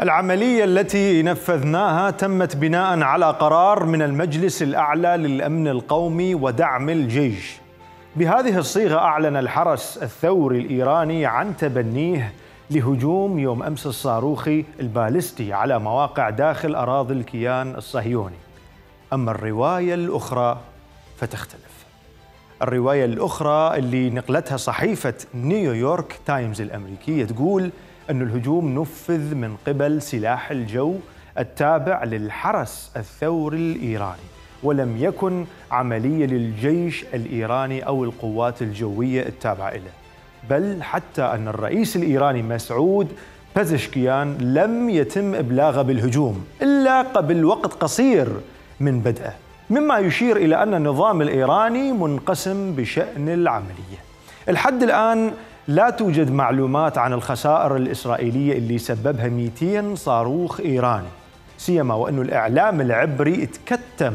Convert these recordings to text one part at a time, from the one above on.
العملية التي نفذناها تمت بناء على قرار من المجلس الأعلى للأمن القومي ودعم الجيش بهذه الصيغة أعلن الحرس الثوري الإيراني عن تبنيه لهجوم يوم أمس الصاروخي البالستي على مواقع داخل أراضي الكيان الصهيوني أما الرواية الأخرى فتختلف الرواية الأخرى اللي نقلتها صحيفة نيويورك تايمز الأمريكية تقول أن الهجوم نفذ من قبل سلاح الجو التابع للحرس الثوري الإيراني ولم يكن عملية للجيش الإيراني أو القوات الجوية التابعة له بل حتى أن الرئيس الإيراني مسعود بازشكيان لم يتم إبلاغه بالهجوم إلا قبل وقت قصير من بدأه مما يشير إلى أن النظام الإيراني منقسم بشأن العملية الحد الآن لا توجد معلومات عن الخسائر الإسرائيلية اللي سببها 200 صاروخ إيراني سيما وأنه الإعلام العبري تكتم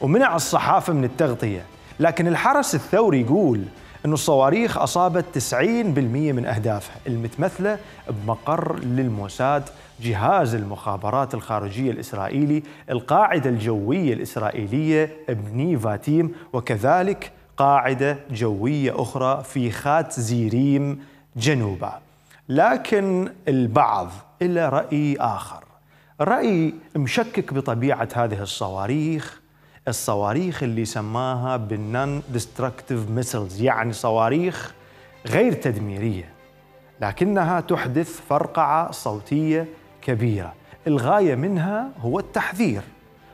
ومنع الصحافة من التغطية لكن الحرس الثوري يقول أن الصواريخ أصابت 90% من أهدافها المتمثلة بمقر للموساد جهاز المخابرات الخارجية الإسرائيلي القاعدة الجوية الإسرائيلية بنيفاتيم وكذلك قاعدة جوية أخرى في خات زيريم جنوبا لكن البعض إلى رأي آخر رأي مشكك بطبيعة هذه الصواريخ الصواريخ اللي سماها بالنون ديستركتيف ميسلز يعني صواريخ غير تدميرية لكنها تحدث فرقعة صوتية كبيرة الغاية منها هو التحذير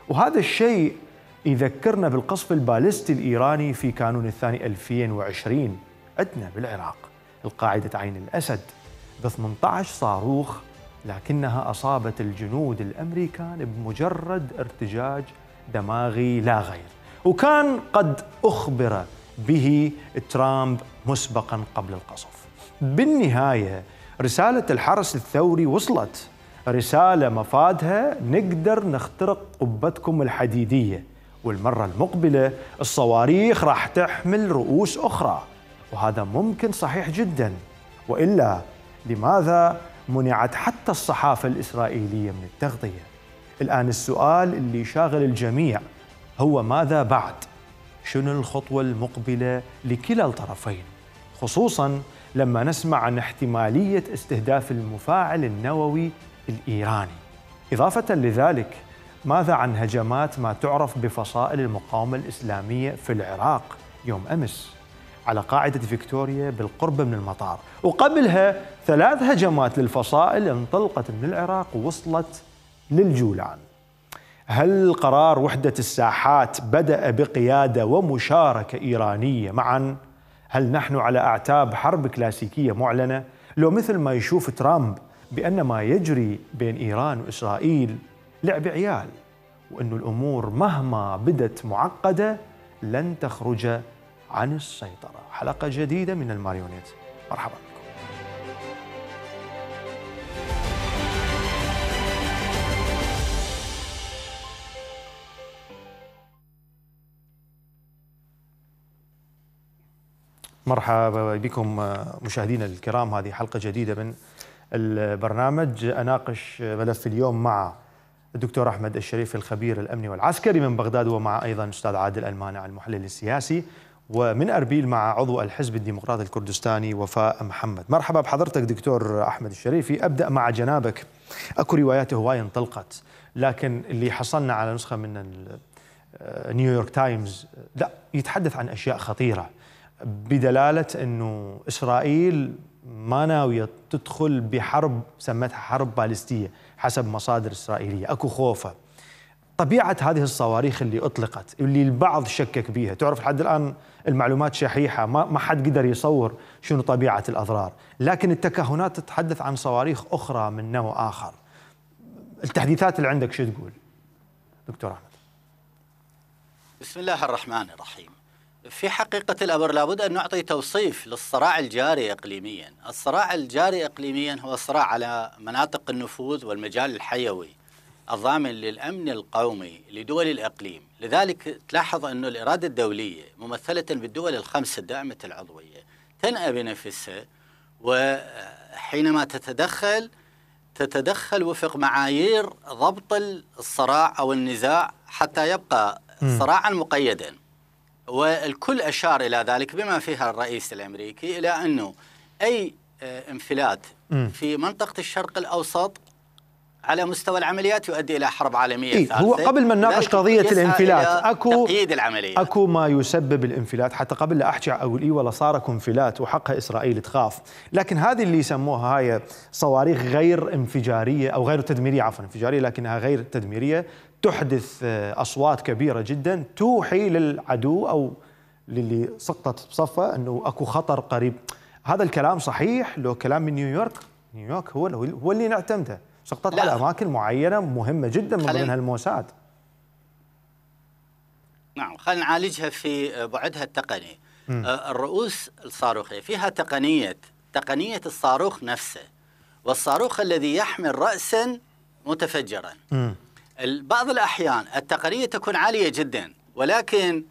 وهذا الشيء يذكرنا بالقصف البالستي الإيراني في كانون الثاني 2020 عندنا بالعراق القاعدة عين الأسد ب 18 صاروخ لكنها أصابت الجنود الأمريكان بمجرد ارتجاج دماغي لا غير وكان قد أخبر به ترامب مسبقا قبل القصف بالنهاية رسالة الحرس الثوري وصلت رسالة مفادها نقدر نخترق قبتكم الحديدية والمرة المقبلة الصواريخ راح تحمل رؤوس أخرى وهذا ممكن صحيح جدا وإلا لماذا منعت حتى الصحافة الإسرائيلية من التغطية؟ الآن السؤال اللي شاغل الجميع هو ماذا بعد؟ شنو الخطوة المقبلة لكلا الطرفين؟ خصوصا لما نسمع عن احتمالية استهداف المفاعل النووي الإيراني إضافة لذلك ماذا عن هجمات ما تعرف بفصائل المقاومة الإسلامية في العراق يوم أمس على قاعدة فيكتوريا بالقرب من المطار وقبلها ثلاث هجمات للفصائل انطلقت من العراق ووصلت للجولان هل قرار وحدة الساحات بدأ بقيادة ومشاركة إيرانية معا؟ هل نحن على أعتاب حرب كلاسيكية معلنة؟ لو مثل ما يشوف ترامب بأن ما يجري بين إيران وإسرائيل لعب عيال وأن الأمور مهما بدت معقدة لن تخرج عن السيطرة حلقة جديدة من الماريونيت مرحبا بكم مرحبا بكم مشاهدينا الكرام هذه حلقة جديدة من البرنامج أناقش ملف اليوم مع الدكتور أحمد الشريف الخبير الأمني والعسكري من بغداد ومع أيضا أستاذ عادل المانع المحلل السياسي ومن أربيل مع عضو الحزب الديمقراطي الكردستاني وفاء محمد مرحبا بحضرتك دكتور أحمد الشريفي أبدأ مع جنابك أكو روايات هواية انطلقت لكن اللي حصلنا على نسخة من نيويورك تايمز لا يتحدث عن أشياء خطيرة بدلالة أنه إسرائيل ما ناوية تدخل بحرب سمتها حرب باليستية حسب مصادر إسرائيلية أكو خوفة طبيعة هذه الصواريخ اللي أطلقت اللي البعض شكك بيها تعرف لحد الآن المعلومات شحيحة ما, ما حد قدر يصور شنو طبيعة الأضرار لكن التكهنات تتحدث عن صواريخ أخرى من نوع آخر التحديثات اللي عندك شو تقول دكتور أحمد بسم الله الرحمن الرحيم في حقيقة الأمر لابد أن نعطي توصيف للصراع الجاري إقليميا الصراع الجاري إقليميا هو صراع على مناطق النفوذ والمجال الحيوي الضامن للأمن القومي لدول الإقليم لذلك تلاحظ أن الإرادة الدولية ممثلة بالدول الخمسة الدائمة العضوية تنأى بنفسها وحينما تتدخل تتدخل وفق معايير ضبط الصراع أو النزاع حتى يبقى صراعا مقيدا والكل أشار إلى ذلك بما فيها الرئيس الأمريكي إلى أنه أي آه، انفلات في منطقة الشرق الأوسط على مستوى العمليات يؤدي الى حرب عالميه إيه ثالثه هو قبل ما نناقش قضيه الانفلات اكو تقييد العمليات اكو ما يسبب الانفلات حتى قبل لا احكي اقول اي والله صار اكو انفلات وحقها اسرائيل تخاف لكن هذه اللي يسموها هاي صواريخ غير انفجاريه او غير تدميريه عفوا انفجاريه لكنها غير تدميريه تحدث آه، اصوات كبيره جدا توحي للعدو او للي سقطت بصفه انه اكو خطر قريب هذا الكلام صحيح لو كلام من نيويورك نيويورك هو هو اللي نعتمده سقطت لا. على اماكن معينه مهمه جدا من ضمنها الموساد نعم خلينا نعالجها في آه، بعدها التقني آه، الرؤوس الصاروخيه فيها تقنيه تقنيه الصاروخ نفسه والصاروخ الذي يحمل راسا متفجرا م. بعض الأحيان التقنية تكون عالية جدا ولكن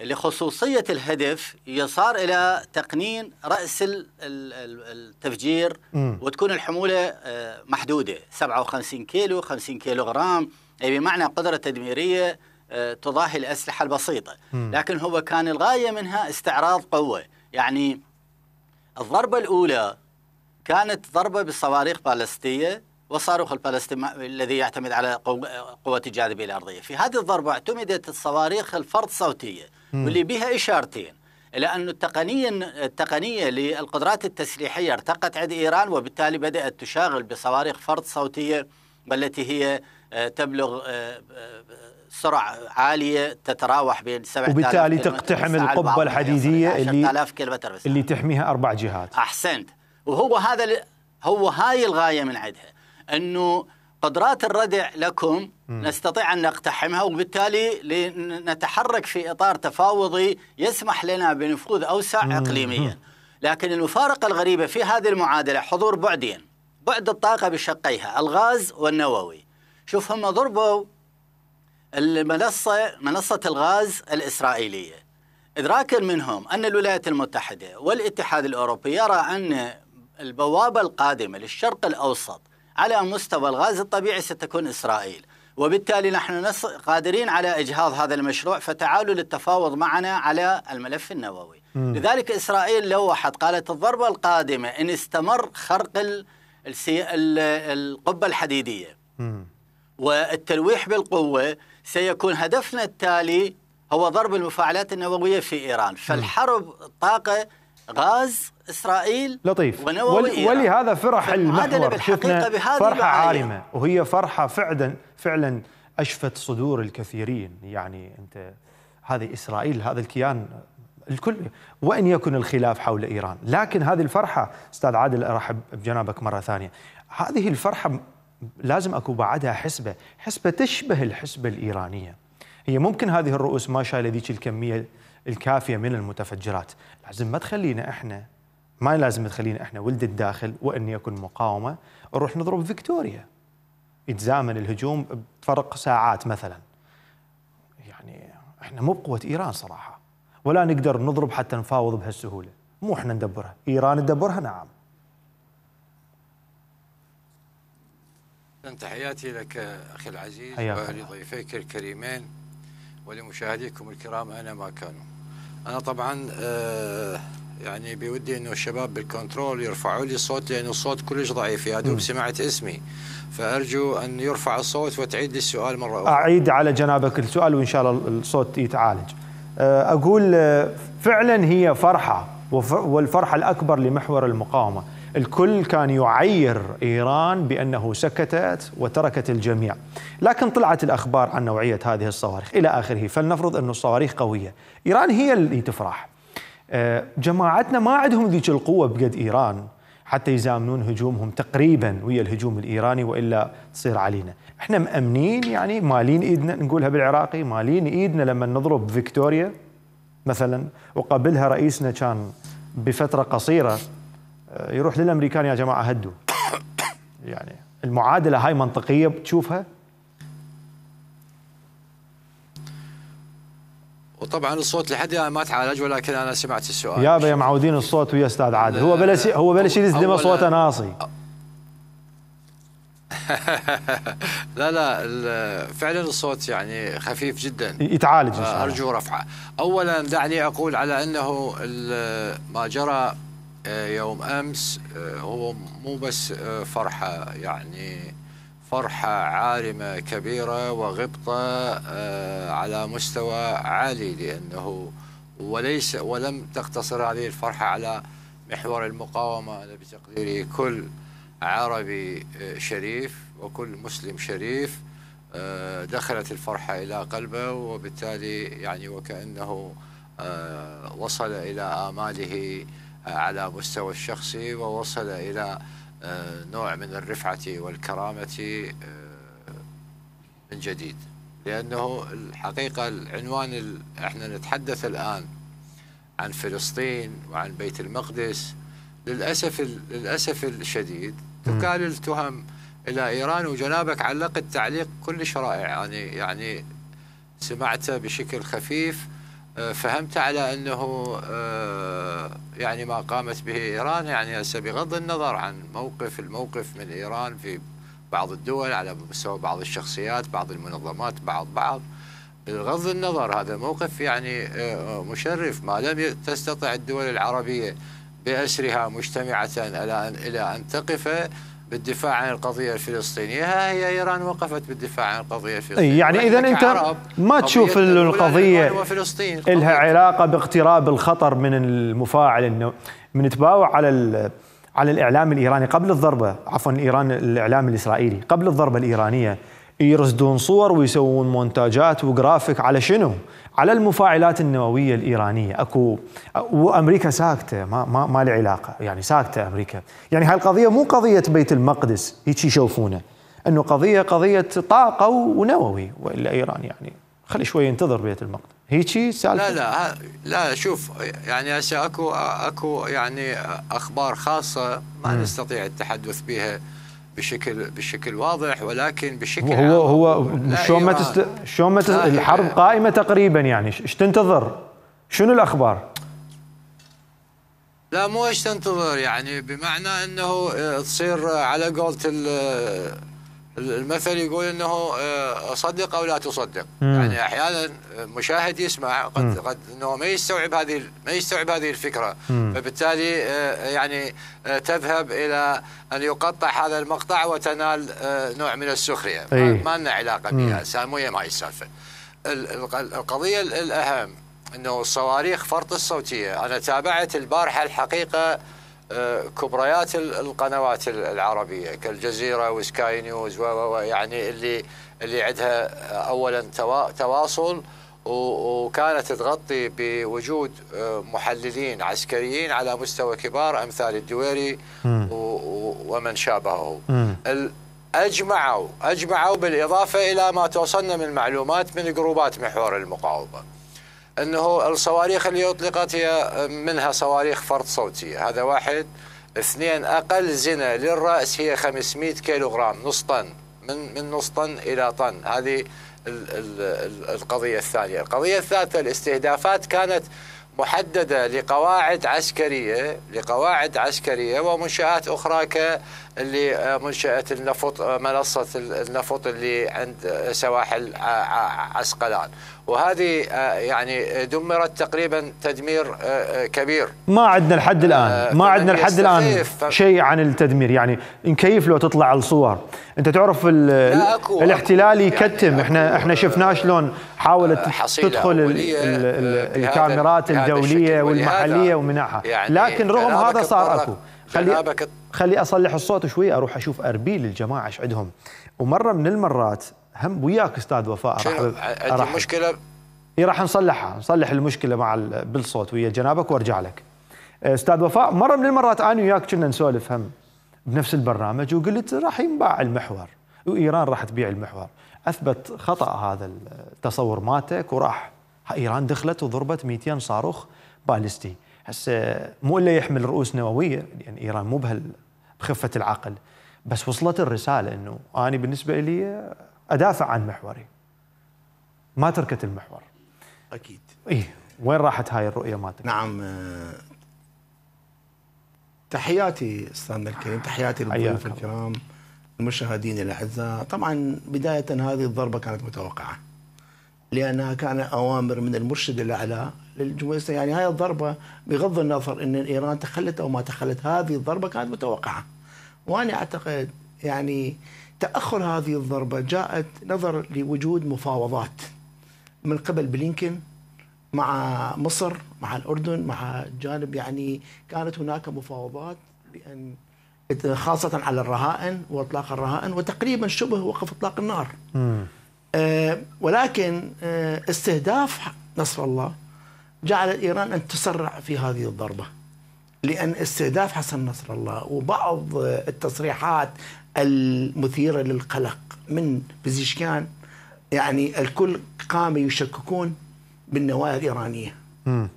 لخصوصية الهدف يصار إلى تقنين رأس التفجير وتكون الحمولة آه، محدودة 57 كيلو 50 كيلو غرام أي بمعنى قدرة تدميرية آه، تضاهي الأسلحة البسيطة لكن هو كان الغاية منها استعراض قوة يعني الضربة الأولى كانت ضربة بصواريخ بالستية والصاروخ الفلسطيني الذي يعتمد على قوة الجاذبية الأرضية في هذه الضربة اعتمدت الصواريخ الفرد صوتية واللي بها إشارتين إلى أن التقنية, التقنية للقدرات التسليحية ارتقت عند إيران وبالتالي بدأت تشاغل بصواريخ فرد صوتية والتي هي آه، تبلغ آه، آه، سرعة عالية تتراوح بين 7000 وبالتالي تقتحم القبة يعني الحديدية اللي كيلومتر اللي تحميها أربع جهات أحسنت وهو هذا هو هاي الغاية من عندها أنه قدرات الردع لكم نستطيع أن نقتحمها وبالتالي نتحرك في إطار تفاوضي يسمح لنا بنفوذ أوسع إقليميا لكن المفارقة الغريبة في هذه المعادلة حضور بعدين بعد الطاقة بشقيها الغاز والنووي شوف هم ضربوا المنصة منصة الغاز الإسرائيلية إدراكا منهم أن الولايات المتحدة والاتحاد الأوروبي يرى أن البوابة القادمة للشرق الأوسط على مستوى الغاز الطبيعي ستكون إسرائيل وبالتالي نحن قادرين على إجهاض هذا المشروع فتعالوا للتفاوض معنا على الملف النووي مم. لذلك إسرائيل لوحت قالت الضربة القادمة إن استمر خرق السي... القبة الحديدية مم. والتلويح بالقوة سيكون هدفنا التالي هو ضرب المفاعلات النووية في إيران فالحرب طاقة غاز اسرائيل لطيف ونووي ولهذا فرح المحور شفنا فرحه عارمه وهي فرحه فعلا فعلا اشفت صدور الكثيرين يعني انت هذه اسرائيل هذا الكيان الكل وان يكن الخلاف حول ايران لكن هذه الفرحه استاذ عادل ارحب بجنابك مره ثانيه هذه الفرحه لازم اكو بعدها حسبه حسبه تشبه الحسبه الايرانيه هي ممكن هذه الرؤوس ما شايله ذيك الكميه الكافيه من المتفجرات لازم ما تخلينا احنا ما لازم تخلينا احنا ولد الداخل واني اكون مقاومه نروح نضرب فيكتوريا يتزامن الهجوم بفرق ساعات مثلا يعني احنا مو بقوه ايران صراحه ولا نقدر نضرب حتى نفاوض بهالسهوله مو احنا ندبرها ايران تدبرها نعم تحياتي لك اخي العزيز ولضيفيك الكريمين ولمشاهديكم الكرام انا ما كانوا انا طبعا آه يعني بودي انه الشباب بالكنترول يرفعوا لي الصوت لانه الصوت كلش ضعيف يا دوب سمعت اسمي فارجو ان يرفع الصوت وتعيد السؤال مره اخرى اعيد على جنابك السؤال وان شاء الله الصوت يتعالج آه، اقول آه، فعلا هي فرحه والفرحه الاكبر لمحور المقاومه الكل كان يعير ايران بانه سكتت وتركت الجميع، لكن طلعت الاخبار عن نوعيه هذه الصواريخ الى اخره، فلنفرض انه الصواريخ قويه، ايران هي اللي تفرح، آه، جماعتنا ما عندهم ذيك القوة بقد إيران حتى يزامنون هجومهم تقريبا ويا الهجوم الإيراني وإلا تصير علينا احنا مأمنين يعني مالين إيدنا نقولها بالعراقي مالين إيدنا لما نضرب فيكتوريا مثلا وقبلها رئيسنا كان بفترة قصيرة آه، يروح للأمريكان يا جماعة هدوا يعني المعادلة هاي منطقية تشوفها طبعا الصوت لحد الان ما تعالج ولكن انا سمعت السؤال يا يا معودين الصوت ويا استاذ عادل هو بلش هو بلش يلزم صوته ناصي لا لا فعلا الصوت يعني خفيف جدا يتعالج ان شاء الله ارجو رفعه اولا دعني اقول على انه ما جرى آه، يوم امس آه، هو مو بس آه، فرحه يعني فرحة عارمة كبيرة وغبطة آه، على مستوى عالي لأنه وليس ولم تقتصر هذه الفرحة على محور المقاومة أنا بتقديري كل عربي آه، شريف وكل مسلم شريف آه، دخلت الفرحة إلى قلبه وبالتالي يعني وكأنه وصل إلى آماله على مستوى الشخصي ووصل إلى آه، نوع من الرفعة والكرامة آه، من جديد لأنه الحقيقة العنوان اللي احنا نتحدث الآن عن فلسطين وعن بيت المقدس للأسف للأسف الشديد تكال التهم إلى إيران وجنابك علقت تعليق كلش رائع يعني يعني سمعته بشكل خفيف فهمت على أنه آه، يعني ما قامت به إيران يعني هسه بغض النظر عن موقف الموقف من إيران في بعض الدول على مستوى بعض الشخصيات بعض المنظمات بعض بعض بغض النظر هذا موقف يعني آه، مشرف ما لم تستطع الدول العربية بأسرها مجتمعة إلى أن تقف بالدفاع عن القضية الفلسطينية ها هي إيران وقفت بالدفاع عن القضية الفلسطينية يعني إذا أنت ما تشوف القضية لها علاقة باقتراب الخطر من المفاعل إنه من تباوع على على الإعلام الإيراني قبل الضربة عفوا الإيران الإعلام الإسرائيلي قبل الضربة الإيرانية يرصدون صور ويسوون مونتاجات وجرافيك على شنو؟ على المفاعلات النوويه الايرانيه اكو وامريكا ساكته ما ما, ما لي علاقه يعني ساكته امريكا يعني هاي القضيه مو قضيه بيت المقدس هيك يشوفونه انه قضيه قضيه طاقه ونووي والا ايران يعني خلي شوي ينتظر بيت المقدس هيك سالفه لا لا لا شوف يعني هسه اكو اكو يعني اخبار خاصه ما م. نستطيع التحدث بها بشكل بشكل واضح ولكن بشكل هو هو شلون ما تست شلون ما تست... الحرب قائمه تقريبا يعني ايش تنتظر؟ شنو الاخبار؟ لا مو ايش تنتظر يعني بمعنى انه آه، تصير على قولة المثل يقول انه آه، صدق او لا تصدق مم. يعني احيانا مشاهد يسمع قد مم. قد انه ما يستوعب هذه ما يستوعب هذه الفكره مم. فبالتالي آه، يعني آه، تذهب الى ان يقطع هذا المقطع وتنال نوع من السخريه أي. ما لنا علاقه بها سامويه ما هي السالفه القضيه الاهم انه الصواريخ فرط الصوتيه انا تابعت البارحه الحقيقه كبريات القنوات العربيه كالجزيره وسكاي نيوز و ويعني اللي اللي عندها اولا تواصل وكانت تغطي بوجود آه، محللين عسكريين على مستوى كبار امثال الدويري ومن شابهه اجمعوا اجمعوا بالاضافه الى ما توصلنا من معلومات من جروبات محور المقاومه أنه الصواريخ اللي أطلقت هي منها صواريخ فرط صوتي هذا واحد اثنين أقل زنا للرأس هي 500 كيلوغرام نص طن من من نص طن إلى طن هذه القضية الثانية القضية الثالثة الاستهدافات كانت محددة لقواعد عسكرية لقواعد عسكرية ومنشآت أخرى ك اللي آه، منشأة النفط آه، منصة النفط اللي عند آه، سواحل عسقلان وهذه يعني دمرت تقريبا تدمير كبير ما عندنا لحد الآن ما عندنا لحد الآن شيء عن التدمير يعني نكيف لو تطلع الصور انت تعرف أكو الاحتلال يعني يكتم يعني احنا احنا شفناه شلون حاولت تدخل الكاميرات الدوليه والمحليه ومنعها يعني لكن رغم هذا صار اكو خلي خلي اصلح الصوت شوي اروح اشوف اربيل الجماعه ايش عندهم ومره من المرات هم وياك استاذ وفاء راح مشكله اي راح نصلحها نصلح المشكله مع بالصوت ويا جنابك وارجع لك استاذ وفاء مره من المرات انا وياك كنا نسولف هم بنفس البرنامج وقلت راح ينباع المحور وايران راح تبيع المحور اثبت خطا هذا التصور مالتك وراح ايران دخلت وضربت 200 صاروخ باليستي هسه مو الا يحمل رؤوس نوويه لان يعني ايران مو بهال بخفه العقل بس وصلت الرساله انه انا بالنسبه لي ادافع عن محوري ما تركت المحور اكيد اي وين راحت هاي الرؤيه مالتك؟ نعم تحياتي استاذنا الكريم تحياتي للضيوف الكرام المشاهدين الاعزاء طبعا بدايه هذه الضربه كانت متوقعه لانها كان اوامر من المرشد الاعلى للجمهوريه يعني هاي الضربه بغض النظر ان ايران تخلت او ما تخلت هذه الضربه كانت متوقعه وانا اعتقد يعني تاخر هذه الضربه جاءت نظر لوجود مفاوضات من قبل بلينكن مع مصر مع الاردن مع جانب يعني كانت هناك مفاوضات بان خاصه على الرهائن واطلاق الرهائن وتقريبا شبه وقف اطلاق النار. م. آه، ولكن آه، استهداف نصر الله جعل إيران أن تسرع في هذه الضربة لأن استهداف حسن نصر الله وبعض آه، التصريحات المثيرة للقلق من بزيشكان يعني الكل قام يشككون بالنوايا الإيرانية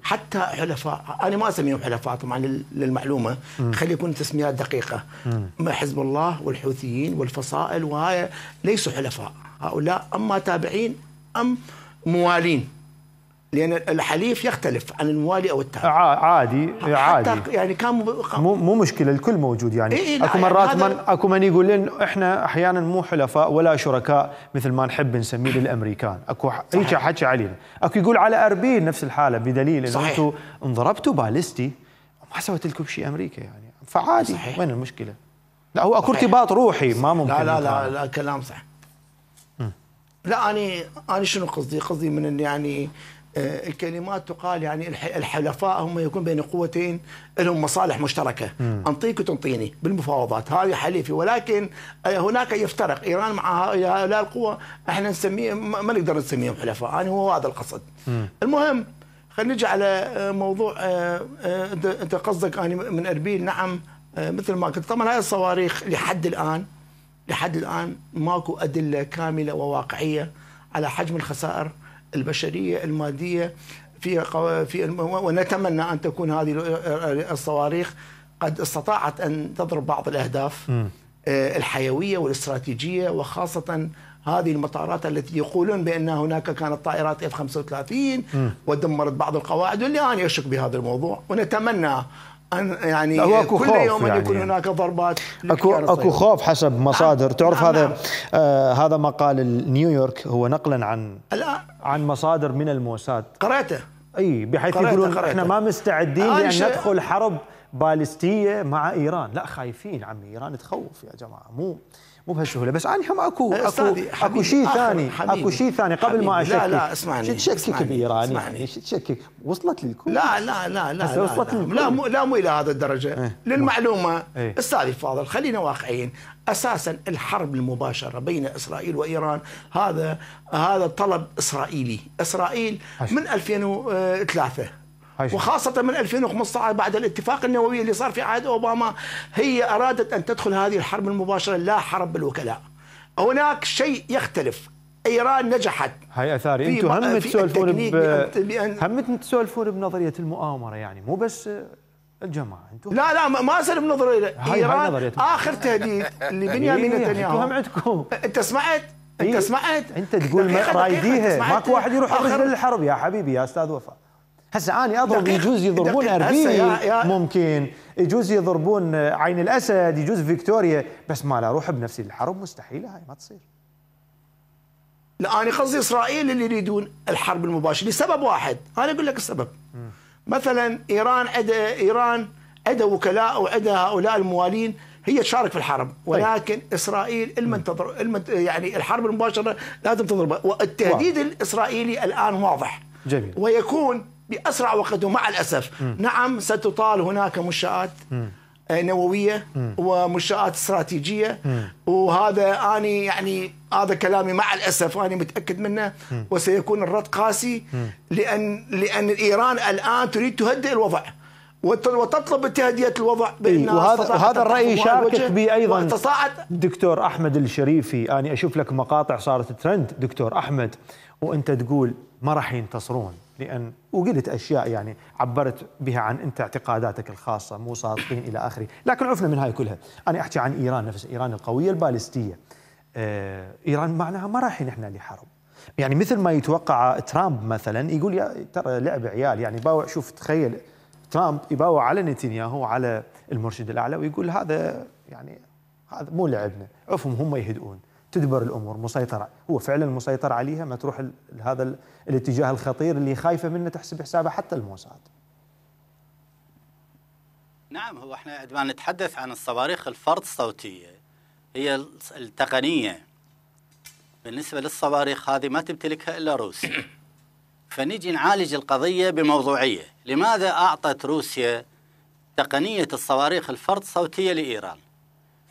حتى حلفاء أنا ما أسميهم حلفاء طبعا للمعلومة خلي يكون تسميات دقيقة حزب الله والحوثيين والفصائل وهاي ليسوا حلفاء هؤلاء أما تابعين أم موالين لان الحليف يختلف عن الموالي او التابع عادي عادي يعني كان مو مو مشكله الكل موجود يعني إيه اكو يعني مرات من اكو من يقول لنا احنا احيانا مو حلفاء ولا شركاء مثل ما نحب نسميه للامريكان اكو هيك حكي علينا اكو يقول على اربيل نفس الحاله بدليل انه أنتوا انضربتوا باليستي ما سوت لكم شيء امريكا يعني فعادي صحيح. وين المشكله؟ لا هو اكو ارتباط روحي ما ممكن لا لا لا, لا كلام صح لا أنا أنا شنو قصدي؟ قصدي من أن يعني آه، الكلمات تقال يعني الحلفاء هم يكون بين قوتين لهم مصالح مشتركه انطيك وتنطيني بالمفاوضات هذه حليفي ولكن آه، هناك يفترق ايران مع هؤلاء القوى احنا نسميه ما نقدر نسميهم حلفاء يعني هو هذا القصد المهم خلينا نجي على آه، موضوع انت قصدك يعني من اربيل نعم مثل ما قلت طبعا هاي الصواريخ لحد الان لحد الآن ماكو أدلة كاملة وواقعية على حجم الخسائر البشرية المادية في في ونتمنى أن تكون هذه الصواريخ قد استطاعت أن تضرب بعض الأهداف آه، الحيوية والاستراتيجية وخاصة هذه المطارات التي يقولون بأن هناك كانت طايرات اف F-35 ودمرت بعض القواعد واللي أنا أشك بهذا الموضوع ونتمنى يعني هو أكو كل يوم يعني يكون هناك ضربات اكو اكو خوف حسب نعم، مصادر نعم تعرف نعم هذا نعم آه هذا مقال نيويورك هو نقلا عن عن مصادر من الموساد قراته اي بحيث قرأت يقولون قرأت احنا ما مستعدين لان ندخل حرب بالستيه مع ايران لا خايفين عمي ايران تخوف يا جماعه مو مو بهالسهوله بس هم اكو اكو اكو شيء ثاني اكو شيء ثاني قبل ما اشكك لا لا اسمعني تشكك بايران يعني تشكك وصلت للكويت لا لا لا لا وصلت لا, لا, مو لا مو الى هذا الدرجه ايه للمعلومه ايه استاذي فاضل خلينا واقعيين اساسا الحرب المباشره بين اسرائيل وايران هذا هذا طلب اسرائيلي اسرائيل من 2003 وخاصة من 2015 بعد الاتفاق النووي اللي صار في عهد أوباما هي أرادت أن تدخل هذه الحرب المباشرة لا حرب بالوكلاء هناك شيء يختلف ايران نجحت هاي اثاري انتم هم تسولفون ب... هم تسولفون بنظريه المؤامره يعني مو بس الجماعه انتم لا لا ما اسال بنظريه ايران اخر تهديد لبنيامين إيه، نتنياهو هم عندكم انت سمعت انت إيه. سمعت انت تقول رايديها ماكو واحد يروح يخرج للحرب يا حبيبي يا استاذ وفاء هسه انا اضرب يجوز يضربون اربيلي ممكن يجوز يضربون عين الاسد يجوز فيكتوريا بس ما لا اروح بنفسي للحرب مستحيله هاي ما تصير لا انا قصدي اسرائيل اللي يريدون الحرب المباشره لسبب واحد انا اقول لك السبب م. مثلا ايران أدى ايران أدى وكلاء وأدى هؤلاء الموالين هي تشارك في الحرب طيب. ولكن طيب. اسرائيل المن تضرب يعني الحرب المباشره لازم تضربه والتهديد واضح. الاسرائيلي الان واضح جميل ويكون باسرع وقت ومع الاسف م. نعم ستطال هناك منشات آه، نوويه ومنشات استراتيجيه وهذا اني يعني هذا كلامي مع الاسف وانا متاكد منه م. وسيكون الرد قاسي لان لان ايران الان تريد تهدئ الوضع وتطلب تهدئه الوضع بين وهذا وهذا الراي شاركت به ايضا دكتور احمد الشريفي اني اشوف لك مقاطع صارت ترند دكتور احمد وانت تقول ما راح ينتصرون لأن وقلت أشياء يعني عبرت بها عن أنت اعتقاداتك الخاصة مو صادقين إلى آخره لكن عفنا من هاي كلها أنا أحكي عن إيران نفس إيران القوية البالستية آه إيران معناها ما رايحين إحنا لحرب يعني مثل ما يتوقع ترامب مثلا يقول يا ترى لعب عيال يعني باوع شوف تخيل ترامب يباوع على نتنياهو على المرشد الاعلى ويقول هذا يعني هذا مو لعبنا عفهم هم يهدئون تدبر الامور مسيطره هو فعلا مسيطر عليها ما تروح هذا الاتجاه الخطير اللي خايفه منه تحسب حسابها حتى الموساد نعم هو احنا عندما نتحدث عن الصواريخ الفرد الصوتيه هي التقنيه بالنسبه للصواريخ هذه ما تمتلكها الا روسيا فنيجي نعالج القضيه بموضوعيه لماذا اعطت روسيا تقنيه الصواريخ الفرد الصوتيه لايران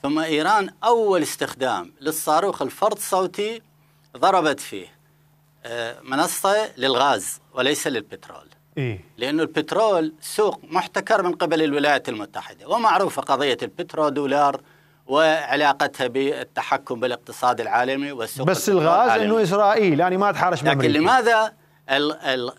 ثم إيران أول استخدام للصاروخ الفرد صوتي ضربت فيه آه، منصة للغاز وليس للبترول إيه؟ لأنه البترول سوق محتكر من قبل الولايات المتحدة ومعروفة قضية البترول دولار وعلاقتها بالتحكم بالاقتصاد العالمي والسوق بس الغاز العالمي. انه اسرائيل يعني ما تحارش لكن لماذا ال ال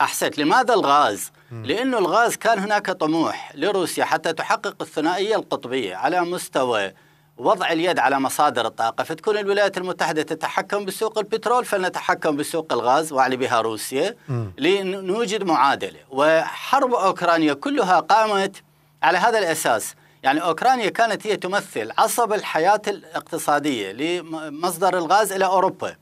احسنت لماذا الغاز لأنه الغاز كان هناك طموح لروسيا حتى تحقق الثنائية القطبية على مستوى وضع اليد على مصادر الطاقة فتكون الولايات المتحدة تتحكم بسوق البترول فلنتحكم بسوق الغاز وعلى بها روسيا لنوجد معادلة وحرب أوكرانيا كلها قامت على هذا الأساس يعني أوكرانيا كانت هي تمثل عصب الحياة الاقتصادية لمصدر الغاز إلى أوروبا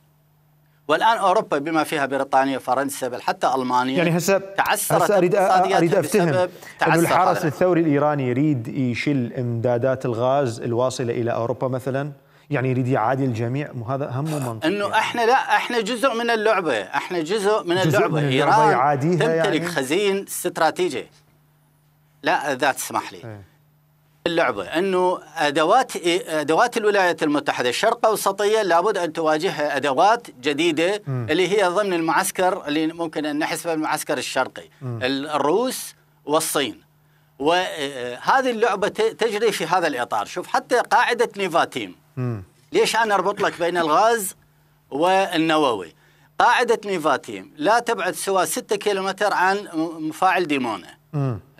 والان اوروبا بما فيها بريطانيا وفرنسا بل حتى المانيا يعني هسه تعسرت اريد اريد افتهم أن الحرس الثوري الايراني يريد يشل امدادات الغاز الواصله الى اوروبا مثلا يعني يريد يعادي الجميع هذا اهم منطق انه يعني. احنا لا احنا جزء من اللعبه احنا جزء من جزء اللعبه من ايران تمتلك يعني؟ خزين استراتيجي لا اذا تسمح لي ايه. اللعبة أنه أدوات أدوات الولايات المتحدة الشرق أوسطية لابد أن تواجهها أدوات جديدة م. اللي هي ضمن المعسكر اللي ممكن أن نحسبه المعسكر الشرقي م. الروس والصين وهذه اللعبة تجري في هذا الإطار شوف حتى قاعدة نيفاتيم ليش أنا أربط لك بين الغاز والنووي قاعدة نيفاتيم لا تبعد سوى 6 كيلومتر عن مفاعل ديمونة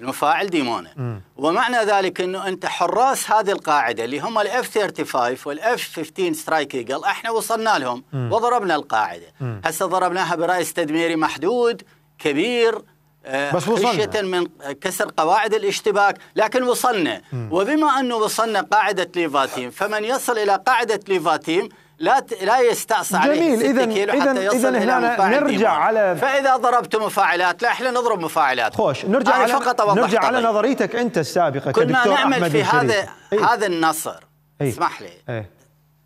المفاعل ديمونه م. ومعنى ذلك انه انت حراس هذه القاعده اللي هم الاف 35 والاف 15 سترايك ايجل احنا وصلنا لهم م. وضربنا القاعده هسه ضربناها برئيس تدميري محدود كبير آه، بس وصلنا خشية من كسر قواعد الاشتباك لكن وصلنا م. وبما أنه وصلنا قاعدة ليفاتيم فمن يصل إلى قاعدة ليفاتيم لا ت... لا يستعصى عليه جميل اذا اذا اذا هنا نرجع على فاذا ضربت مفاعلات لا احنا نضرب مفاعلات خوش نرجع على فقط نرجع على نظريتك انت السابقه كنا نعمل أحمد في هذا ايه؟ هذا النصر ايه؟ اسمح لي ايه؟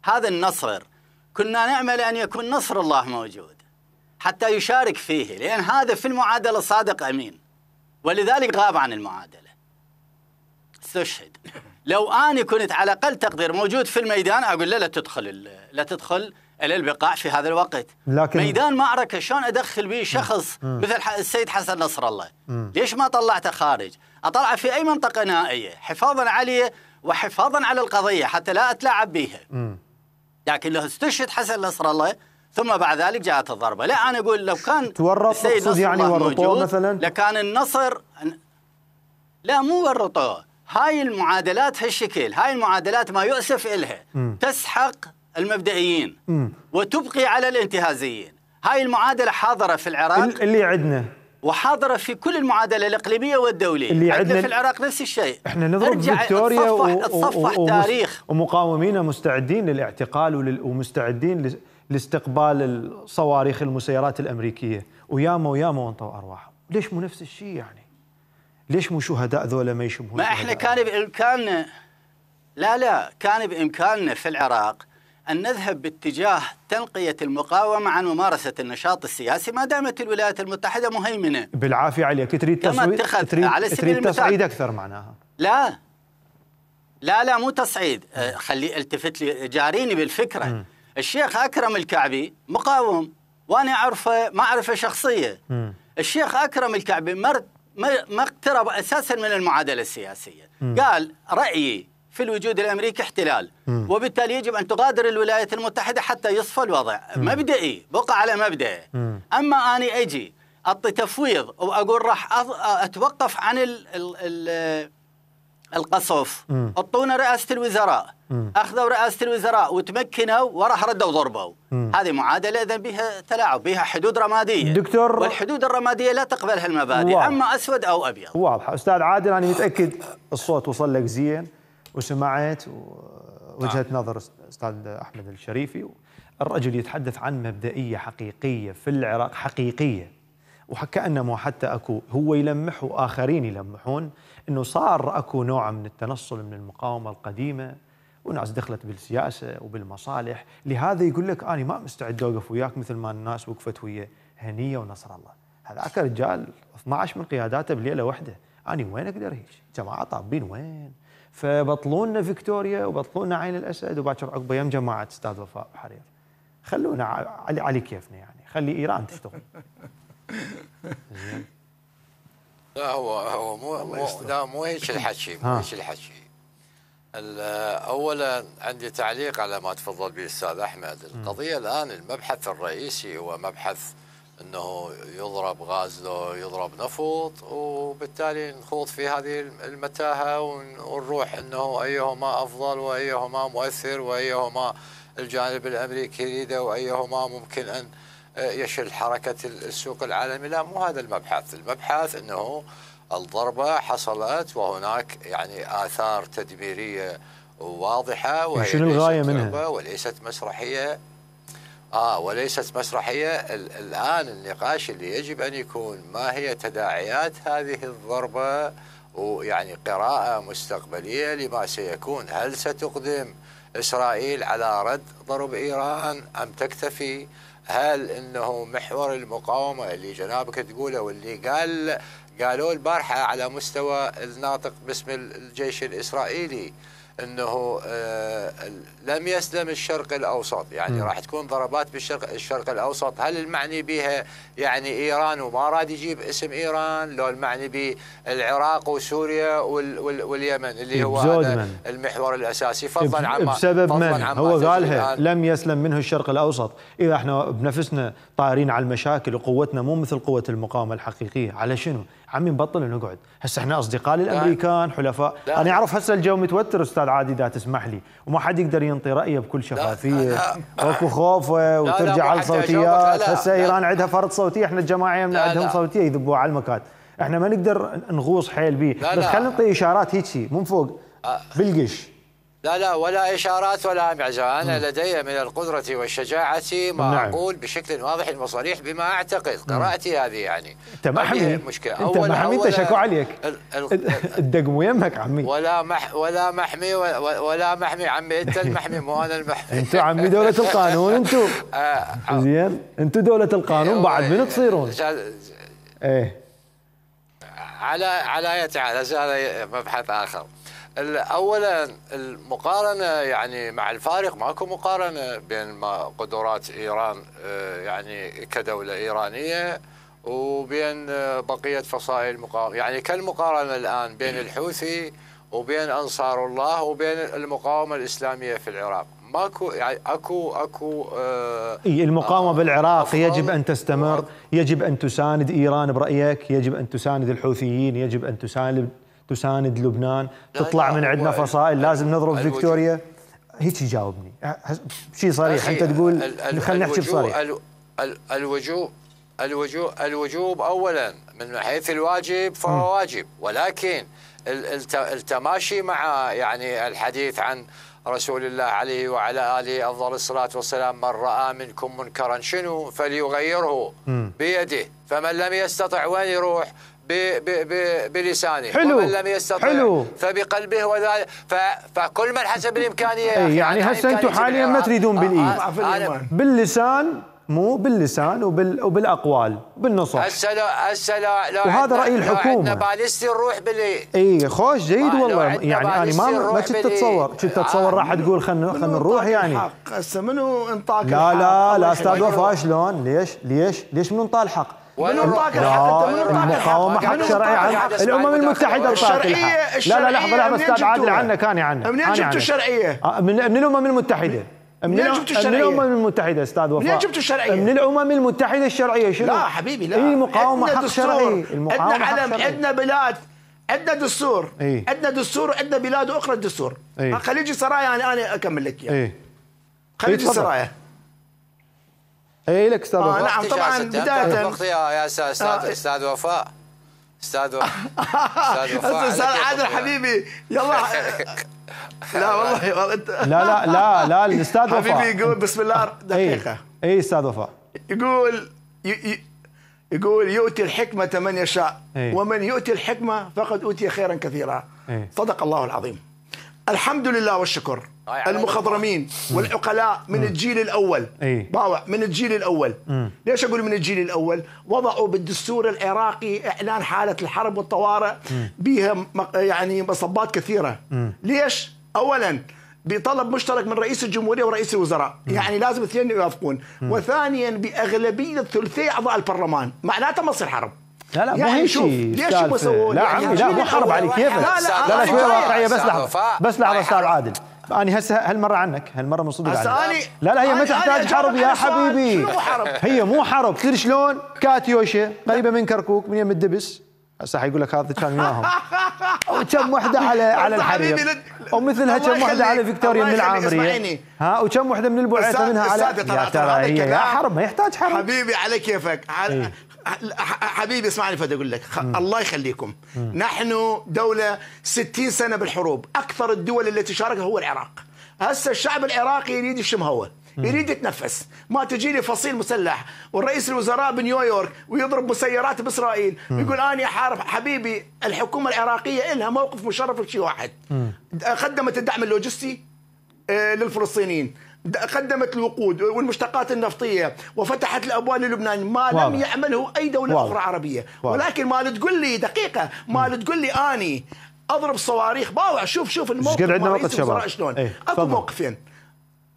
هذا النصر كنا نعمل ان يكون نصر الله موجود حتى يشارك فيه لان هذا في المعادله صادق امين ولذلك غاب عن المعادله استشهد لو أنا كنت على أقل تقدير موجود في الميدان أقول له لا تدخل لا تدخل البقاع في هذا الوقت لكن ميدان معركة شلون أدخل به شخص مم. مثل السيد حسن نصر الله مم. ليش ما طلعته خارج أطلعه في أي منطقة نائية حفاظا عليه وحفاظا على القضية حتى لا أتلاعب بها لكن لو استشهد حسن نصر الله ثم بعد ذلك جاءت الضربة لا أنا أقول لو كان تورط يعني موجود مثلا لكان النصر لا مو ورطوه هاي المعادلات هالشكل هاي المعادلات ما يؤسف إلها م. تسحق المبدئيين م. وتبقي على الانتهازيين هاي المعادلة حاضرة في العراق اللي عندنا وحاضره في كل المعادله الاقليميه والدوليه اللي عندنا في العراق نفس الشيء احنا نضرب فيكتوريا اتصفح, و... و... تاريخ ومقاومينا مستعدين للاعتقال ولل... ومستعدين لاستقبال الصواريخ المسيرات الامريكيه وياما وياما وانطوا ارواحهم ليش مو نفس الشيء يعني ليش مو شهداء ذولا ما يشبهون ما احنا كان بامكاننا لا لا كان بامكاننا في العراق ان نذهب باتجاه تنقيه المقاومه عن ممارسه النشاط السياسي ما دامت الولايات المتحده مهيمنه بالعافيه عليك تريد تصعيد تريد, على سبيل تريد تصعيد اكثر معناها لا لا لا مو تصعيد أه، خلي التفت لي جاريني بالفكره م. الشيخ اكرم الكعبي مقاوم وانا اعرفه معرفه شخصيه م. الشيخ اكرم الكعبي مرت ما اقترب اساسا من المعادله السياسيه م. قال رايي في الوجود الامريكي احتلال م. وبالتالي يجب ان تغادر الولايات المتحده حتى يصفى الوضع م. مبدئي بقى على مبدئي اما اني اجي اعطي تفويض واقول راح اتوقف عن ال ال ال القصف حطونا رئاسه الوزراء مم. اخذوا رئاسه الوزراء وتمكنوا وراح ردوا ضربوا هذه معادله اذا بها تلاعب بها حدود رماديه دكتور والحدود الرماديه لا تقبل هالمبادئ اما اسود او ابيض واضحه استاذ عادل انا متاكد الصوت وصل لك زين وسمعت وجهه آه. نظر استاذ احمد الشريفي الرجل يتحدث عن مبدئيه حقيقيه في العراق حقيقيه وكانه حتى اكو هو يلمح واخرين يلمحون انه صار اكو نوع من التنصل من المقاومه القديمه وناس دخلت بالسياسه وبالمصالح لهذا يقول لك انا ما مستعد اوقف وياك مثل ما الناس وقفت ويا هنيه ونصر الله هذاك رجال 12 من قياداته بليله واحده انا وين اقدر هيك جماعه طابين وين فبطلونا فيكتوريا وبطلونا عين الاسد وباكر عقبه يم جماعه استاذ وفاء بحرير خلونا علي, علي كيفنا يعني خلي ايران تشتغل لا هو هو مو, مو لا مو هيك الحكي مو هيك الحكي اولا عندي تعليق على ما تفضل به الاستاذ احمد القضيه الان المبحث الرئيسي هو مبحث انه يضرب غاز لو يضرب نفط وبالتالي نخوض في هذه المتاهه ونروح انه ايهما افضل وايهما مؤثر وايهما الجانب الامريكي يريده وايهما ممكن ان يشل حركة السوق العالمي لا مو هذا المبحث المبحث أنه الضربة حصلت وهناك يعني آثار تدميرية واضحة يعني وشنو الغاية منها؟ وليست مسرحية آه وليست مسرحية الآن النقاش اللي يجب أن يكون ما هي تداعيات هذه الضربة ويعني قراءة مستقبلية لما سيكون هل ستقدم إسرائيل على رد ضرب إيران أم تكتفي هل انه محور المقاومه اللي جنابك تقوله واللي قال قالوا البارحه على مستوى الناطق باسم الجيش الاسرائيلي انه آه، لم يسلم الشرق الاوسط يعني م. راح تكون ضربات بالشرق الشرق الاوسط هل المعني بها يعني ايران وما راد يجيب اسم ايران لو المعني بالعراق وسوريا وال وال واليمن اللي هو هذا المحور الاساسي فضلا عما بسبب من هو قالها لم يسلم منه الشرق الاوسط اذا احنا بنفسنا طايرين على المشاكل وقوتنا مو مثل قوه المقاومه الحقيقيه على شنو عمي نبطل ونقعد هسه احنا اصدقاء للامريكان حلفاء لا. انا اعرف هسه الجو متوتر استاذ عادي اذا تسمح لي وما حد يقدر ينطي رايه بكل شفافيه اكو خوف وترجع على الصوتيات هسه ايران عندها فرض صوتيه احنا الجماعه من عندهم صوتيه يذبوها على المكات احنا ما نقدر نغوص حيل بيه بس خلينا نعطي اشارات هيك من فوق آه. بالقش لا لا ولا إشارات ولا معزه أنا م. لدي من القدرة والشجاعة ما نعم. أقول بشكل واضح وصريح بما أعتقد قراءتي هذه يعني أنت ما حمي أنت ما حمي أنت شكو عليك الدقم يمك عمي ولا مح ولا محمي ولا محمي عمي أنت المحمي مو أنا المحمي أنتوا عمي دولة القانون أنتوا آه، آه. زين أنتوا دولة القانون بعد من إيه. تصيرون إيه على على أية هذا مبحث آخر اولا المقارنه يعني مع الفارق ماكو مقارنه بين ما قدرات ايران آه، يعني كدوله ايرانيه وبين آه، بقيه فصائل المقاومه يعني كالمقارنه الان بين الحوثي وبين انصار الله وبين المقاومه الاسلاميه في العراق ماكو يعني اكو اكو آه المقاومه آه بالعراق يجب ان تستمر، يجب ان تساند ايران برايك، يجب ان تساند الحوثيين، يجب ان تساند تساند لبنان تطلع من عندنا فصائل لازم نضرب فيكتوريا هيك يجاوبني شيء صريح انت تقول خلينا نحكي بصريح الوجوب الوجوب الوجوب اولا من حيث الواجب فهو واجب ولكن التماشي مع يعني الحديث عن رسول الله عليه وعلى آله أفضل الصلاة والسلام من رأى منكم منكرا شنو فليغيره بيده فمن لم يستطع وين يروح بلسانه حلو ومن لم يستطع حلو فبقلبه وذلك فكل من حسب الامكانيه إيه، يعني, يعني هسه انتم حاليا ما تريدون آه، بالايد آه، باللسان مو باللسان وبال وبالاقوال بالنصح هسه لا هسه لا وهذا راي الحكومه عندنا باليستي نروح بالايد اي خوش جيد آه، والله يعني انا ما ما كنت اتصور كنت اتصور راح تقول خلينا خلينا نروح يعني هسه منو انطاك لا لا لا استاذ وفاء شلون ليش ليش ليش منو انطى الحق من الطاقه الحق انت من الطاقه المقاومه حق شرعي عن الامم المتحده الشرعيه الشرعيه لا لا لحظه لحظه استاذ عادل عنك انا عنك منين جبتوا الشرعيه؟ آه، من الامم المتحده منين جبتوا الشرعيه؟ من الامم المتحده استاذ وفاء منين جبتوا الشرعيه؟ من الامم المتحده الشرعيه شنو؟ لا حبيبي لا اي مقاومه حق شرعي المقاومه عندنا علم عندنا بلاد عندنا دستور إيه؟ عندنا دستور وعندنا بلاد اخرى الدستور إيه؟ خليجي سرايا يعني انا اكمل لك اياه إيه؟ خليجي سرايا اي إيه لك استاذ وفاء آه نعم طبعا بدايه يا استاذ آه. استاذ وفاء استاذ وفاء استاذ وفاء استاذ عادل حبيبي يلا لا والله لا لا لا لا الاستاذ وفاء حبيبي يقول بسم الله إيه، دقيقه اي استاذ وفاء يقول يقول يؤتي الحكمة من يشاء إيه. ومن يؤتي الحكمة فقد أوتي خيرا كثيرا صدق الله العظيم الحمد لله والشكر آه، يعني المخضرمين والعقلاء من الجيل الاول باوع من الجيل الاول ليش اقول من الجيل الاول وضعوا بالدستور العراقي اعلان حاله الحرب والطوارئ بها يعني مصبات كثيره ليش اولا بطلب مشترك من رئيس الجمهوريه ورئيس الوزراء، يعني لازم اثنين يوافقون، وثانيا باغلبيه ثلثي اعضاء البرلمان، معناته ما تصير حرب. لا لا مو يعني هيك شوف ليش هم سووا لا عمي يعني لا مو حرب على كيفك لا لا لا, واقعيه بس لحظه بس لحظه استاذ عادل انا هسه هالمره عنك هالمره من صدق عنك لا لا هي ما تحتاج حرب يا حبيبي حرب؟ هي مو حرب تدري شلون كاتيوشا قريبه من كركوك من يم الدبس هسه حيقول لك هذا كان وياهم وكم وحده على على الحريم ومثلها كم وحده على فيكتوريا من العامريه ها وكم وحده من البعيثه منها على يا ترى هي يا حرب ما يحتاج حرب حبيبي على كيفك إيه. حبيبي اسمعني فادي اقول لك الله يخليكم نحن دوله 60 سنه بالحروب اكثر الدول التي شاركها هو العراق هسه الشعب العراقي يريد يشم هواء يريد يتنفس ما تجي لي فصيل مسلح والرئيس الوزراء بنيويورك ويضرب مسيرات باسرائيل ويقول انا حارب حبيبي الحكومه العراقيه لها موقف مشرف بشيء واحد قدمت الدعم اللوجستي آه، للفلسطينيين قدمت الوقود والمشتقات النفطيه وفتحت الابواب للبنان ما واضح. لم يعمله اي دوله واضح. اخرى عربيه واضح. ولكن ما تقول لي دقيقه ما تقول لي اني اضرب صواريخ باوع شوف شوف الموقف عندنا وقت شباب شلون ايه. اكو موقفين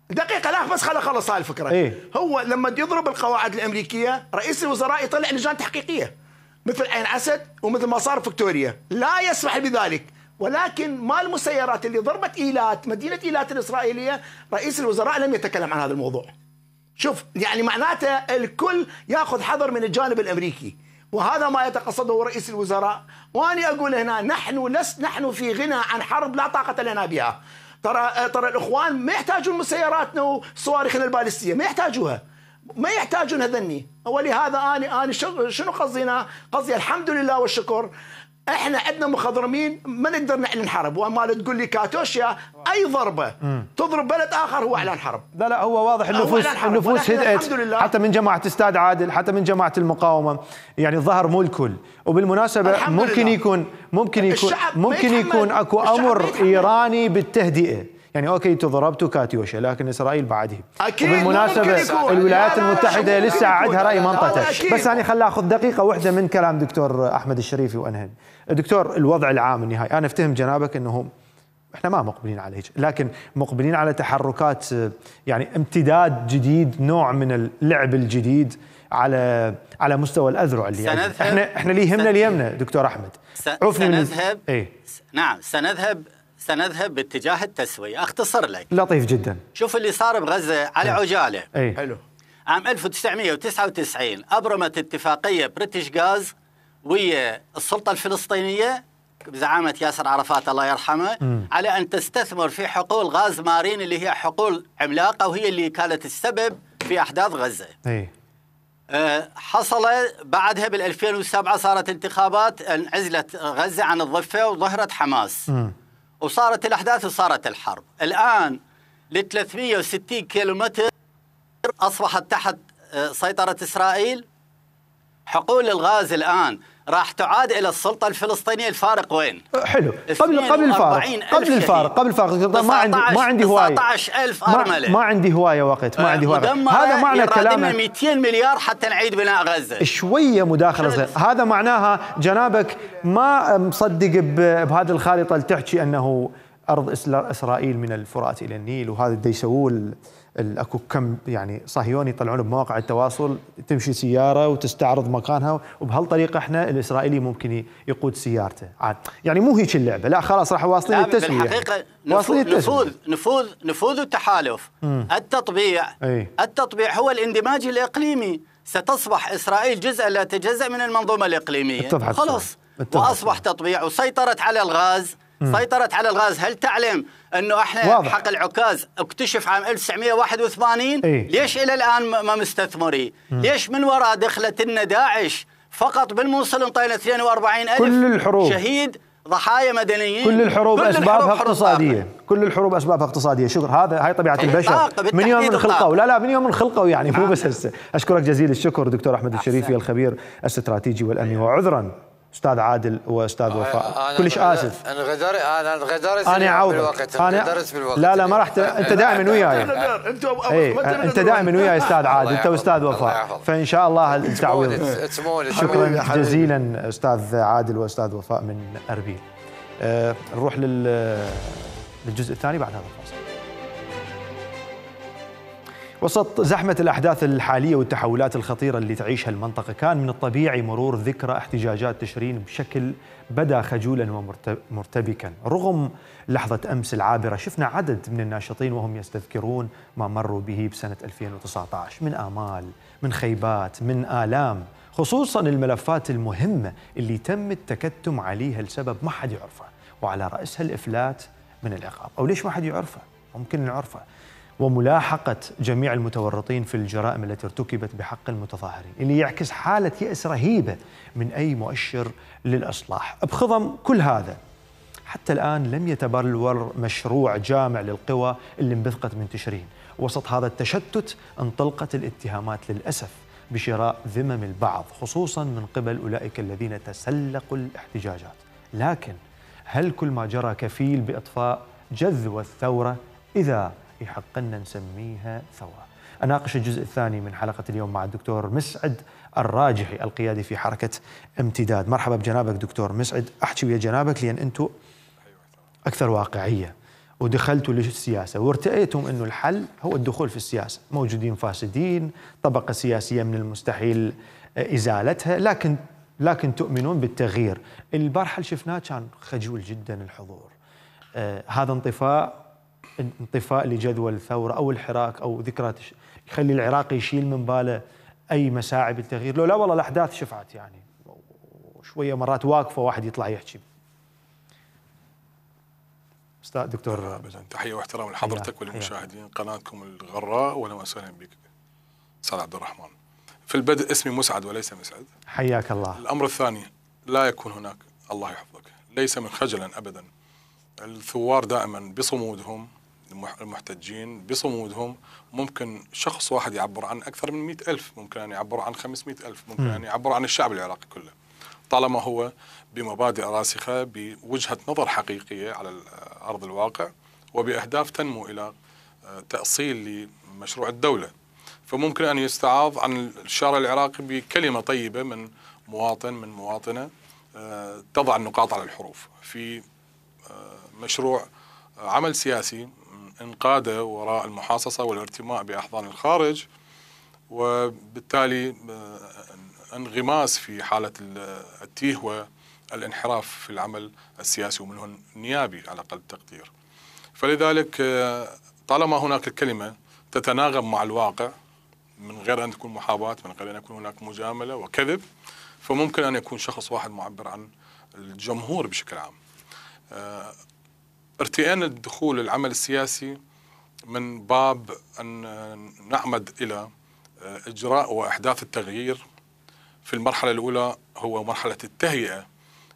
دقيقه لا بس خلا اخلص هاي الفكره ايه؟ هو لما يضرب القواعد الامريكيه رئيس الوزراء يطلع لجان تحقيقيه مثل عين اسد ومثل ما صار فيكتوريا لا يسمح بذلك ولكن ما المسيرات اللي ضربت إيلات مدينة إيلات الإسرائيلية رئيس الوزراء لم يتكلم عن هذا الموضوع شوف يعني معناته الكل ياخذ حذر من الجانب الامريكي وهذا ما يتقصده رئيس الوزراء واني اقول هنا نحن لس نحن في غنى عن حرب لا طاقه لنا بها ترى ترى الاخوان ما يحتاجون مسيراتنا وصواريخنا البالستيه ما يحتاجوها ما يحتاجون هذني ولهذا انا انا شنو قصدي هنا؟ قصدي الحمد لله والشكر احنا عندنا مخضرمين ما نقدر نعلن حرب وما تقول لي كاتوشيا اي ضربه تضرب بلد اخر هو اعلان حرب لا لا هو واضح النفوس النفوس هدأت حتى من جماعه استاذ عادل حتى من جماعه المقاومه يعني ظهر مو الكل وبالمناسبه ممكن لله. يكون ممكن يكون ممكن يكون اكو امر ايراني بالتهدئه يعني اوكي انتم ضربتوا كاتيوشا لكن اسرائيل بعدها اكيد وبالمناسبه الولايات المتحده لسه عندها راي منطقه بس انا يعني خليني اخذ دقيقه واحده من كلام دكتور احمد الشريفي وانهي دكتور الوضع العام النهائي انا افتهم جنابك انه احنا ما مقبلين على هيك لكن مقبلين على تحركات يعني امتداد جديد نوع من اللعب الجديد على على مستوى الاذرع اللي يعني احنا احنا اللي يهمنا اللي دكتور احمد عفني سنذهب من ايه؟ نعم سنذهب سنذهب باتجاه التسوية اختصر لك لطيف جدا شوف اللي صار بغزة على ايه؟ عجالة ايه؟ حلو عام 1999 أبرمت اتفاقية بريتش غاز ويا السلطه الفلسطينيه بزعامه ياسر عرفات الله يرحمه م. على ان تستثمر في حقول غاز مارين اللي هي حقول عملاقه وهي اللي كانت السبب في احداث غزه. اي آه، حصل بعدها بال 2007 صارت انتخابات انعزلت غزه عن الضفه وظهرت حماس. م. وصارت الاحداث وصارت الحرب. الان ل 360 كيلومتر اصبحت تحت آه، سيطره اسرائيل. حقول الغاز الان راح تعاد الى السلطه الفلسطينيه الفارق وين؟ حلو قبل قبل الفارق قبل الفارق قبل الفارق ما عندي ما عندي هوايه 19000 ارمله ما, عندي هوايه وقت ما عندي هوايه هذا معنى كلامك 200 مليار حتى نعيد بناء غزه شويه مداخله صغيره هذا معناها جنابك ما مصدق بهذه الخارطه اللي تحكي انه ارض اسرائيل من الفرات الى النيل وهذا اللي يسووه اكو كم يعني صهيوني يطلعون بمواقع التواصل تمشي سياره وتستعرض مكانها وبهالطريقه احنا الاسرائيلي ممكن يقود سيارته عاد يعني مو هيك اللعبه لا خلاص راح واصلين للتسويه الحقيقه نفوذ نفوذ نفوذ التحالف التطبيع أي. التطبيع هو الاندماج الاقليمي ستصبح اسرائيل جزء لا يتجزا من المنظومه الاقليميه خلاص واصبح تطبيع وسيطرت على الغاز سيطرت على الغاز هل تعلم انه احنا واضح. حق العكاز اكتشف عام 1981 إيه؟ ليش الى الان ما مستثمري؟ مم. ليش من وراء دخلت لنا داعش فقط بالموصل انطينا 42 ألف كل الحروب شهيد ضحايا مدنيين كل الحروب كل اسبابها الحروب اقتصاديه طاقة. كل الحروب اسبابها اقتصاديه شكر هذا هاي طبيعه البشر من يوم من خلقه لا لا من يوم من خلقه يعني مو نعم. بس هسه اشكرك جزيل الشكر دكتور احمد الشريفي الخبير الاستراتيجي والامني وعذرا استاذ عادل واستاذ آه، وفاء آه، كلش اسف انا غدرت آه، انا غدرت انا اعوض انا انا غدرت بالوقت لا لا ما راح انت دائما وياي انت إيه، انت دائما وياي استاذ عادل انت واستاذ وفاء فان شاء الله التعويض شكرا جزيلا استاذ عادل واستاذ وفاء من اربيل نروح للجزء الثاني بعد هذا وسط زحمة الأحداث الحالية والتحولات الخطيرة اللي تعيشها المنطقة كان من الطبيعي مرور ذكرى احتجاجات تشرين بشكل بدا خجولا ومرتبكا رغم لحظة أمس العابرة شفنا عدد من الناشطين وهم يستذكرون ما مروا به بسنة 2019 من آمال من خيبات من آلام خصوصا الملفات المهمة اللي تم التكتم عليها لسبب ما حد يعرفه وعلى رأسها الإفلات من العقاب أو ليش ما حد يعرفه ممكن نعرفه وملاحقة جميع المتورطين في الجرائم التي ارتكبت بحق المتظاهرين اللي يعكس حالة يأس رهيبة من أي مؤشر للإصلاح بخضم كل هذا حتى الآن لم يتبلور مشروع جامع للقوى اللي انبثقت من تشرين وسط هذا التشتت انطلقت الاتهامات للأسف بشراء ذمم البعض خصوصا من قبل أولئك الذين تسلقوا الاحتجاجات لكن هل كل ما جرى كفيل بإطفاء جذوة الثورة إذا في حقنا نسميها ثوره. اناقش الجزء الثاني من حلقه اليوم مع الدكتور مسعد الراجحي القيادي في حركه امتداد، مرحبا بجنابك دكتور مسعد، احكي ويا جنابك لان انتم اكثر واقعيه ودخلتوا للسياسه وارتأيتم انه الحل هو الدخول في السياسه، موجودين فاسدين، طبقه سياسيه من المستحيل آه، ازالتها، لكن لكن تؤمنون بالتغيير البارحة اللي شفناه كان خجول جدا الحضور آه هذا انطفاء انطفاء لجدول الثورة أو الحراك أو ذكرى يخلي العراقي يشيل من باله أي مساعي بالتغيير لو لا والله الأحداث شفعت يعني شوية مرات واقفة واحد يطلع يحكي أستاذ دكتور أبدا تحية واحترام لحضرتك وللمشاهدين قناتكم الغراء وأهلا وسهلا بك أستاذ عبد الرحمن في البدء اسمي مسعد وليس مسعد حياك الله الأمر الثاني لا يكون هناك الله يحفظك ليس من خجلا أبدا الثوار دائما بصمودهم المحتجين بصمودهم ممكن شخص واحد يعبر عن أكثر من مئة ألف ممكن أن يعبر عن خمسمائة ألف ممكن أن يعبر عن الشعب العراقي كله طالما هو بمبادئ راسخة بوجهة نظر حقيقية على أرض الواقع وبأهداف تنمو إلى آه، تأصيل لمشروع الدولة فممكن أن يستعاض عن الشارع العراقي بكلمة طيبة من مواطن من مواطنة آه، تضع النقاط على الحروف في آه، مشروع عمل سياسي انقاذه وراء المحاصصة والارتماء بأحضان الخارج وبالتالي آه، انغماس في حالة التيه والانحراف في العمل السياسي ومنه النيابي على أقل التقدير فلذلك آه، طالما هناك الكلمة تتناغم مع الواقع من غير أن تكون محاباة من غير أن يكون هناك مجاملة وكذب فممكن أن يكون شخص واحد معبر عن الجمهور بشكل عام آه، ارتئان الدخول للعمل السياسي من باب أن نعمد إلى آه، إجراء وإحداث التغيير في المرحلة الأولى هو مرحلة التهيئة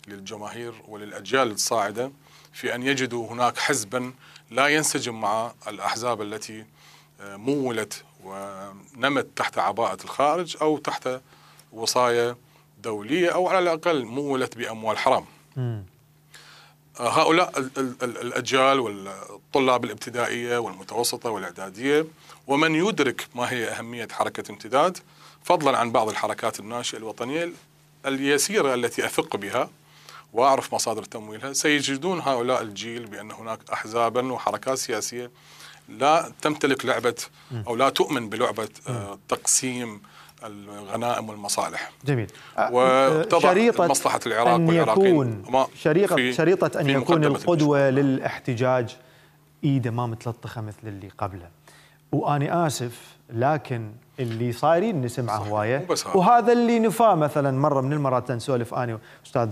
للجماهير وللأجيال الصاعدة في أن يجدوا هناك حزبا لا ينسجم مع الأحزاب التي آه، مولت ونمت تحت عباءة الخارج أو تحت وصاية دولية أو على الأقل مولت بأموال حرام م. هؤلاء الأجيال والطلاب الابتدائية والمتوسطة والإعدادية ومن يدرك ما هي أهمية حركة امتداد فضلا عن بعض الحركات الناشئة الوطنية اليسيرة التي أثق بها وأعرف مصادر تمويلها سيجدون هؤلاء الجيل بأن هناك أحزابا وحركات سياسية لا تمتلك لعبة أو لا تؤمن بلعبة آه، تقسيم الغنائم والمصالح جميل آه، آه، وتضع مصلحة العراق أن والعراقيين شريطة, شريطة أن في يكون القدوة للاحتجاج إيده ما متلطخة مثل اللي قبله وأنا آسف لكن اللي صايرين نسمعه هوايه وهذا اللي نفاه مثلا مره من المرات نسولف انا استاذ